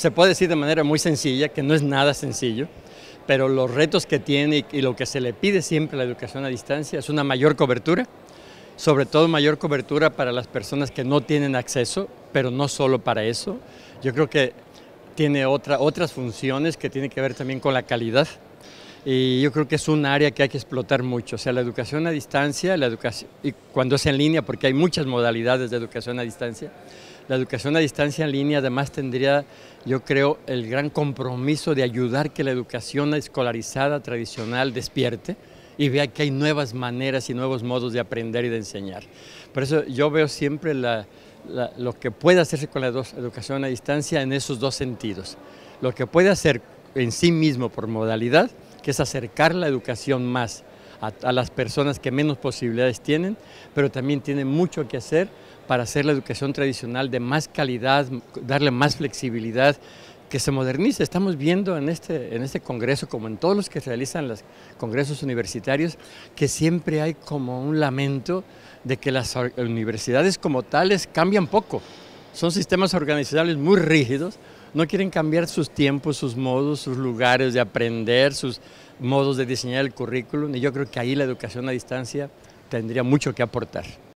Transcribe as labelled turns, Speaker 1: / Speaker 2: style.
Speaker 1: Se puede decir de manera muy sencilla, que no es nada sencillo, pero los retos que tiene y lo que se le pide siempre a la educación a distancia es una mayor cobertura, sobre todo mayor cobertura para las personas que no tienen acceso, pero no solo para eso. Yo creo que tiene otra, otras funciones que tienen que ver también con la calidad y yo creo que es un área que hay que explotar mucho, o sea, la educación a distancia, la educación, y cuando es en línea, porque hay muchas modalidades de educación a distancia, la educación a distancia en línea además tendría, yo creo, el gran compromiso de ayudar que la educación escolarizada tradicional despierte y vea que hay nuevas maneras y nuevos modos de aprender y de enseñar. Por eso yo veo siempre lo que puede hacerse con la educación a distancia en esos dos sentidos. Lo que puede hacer en sí mismo por modalidad, que es acercar la educación más a, las personas que menos posibilidades tienen, pero también tiene mucho que hacer para hacer la educación tradicional de más calidad, darle más flexibilidad, que se modernice. Estamos viendo en este, en este congreso, como en todos los que realizan los congresos universitarios, que siempre hay como un lamento de que las universidades como tales cambian poco. Son sistemas organizacionales muy rígidos, no quieren cambiar sus tiempos, sus modos, sus lugares de aprender, sus modos de diseñar el currículum y yo creo que ahí la educación a distancia tendría mucho que aportar.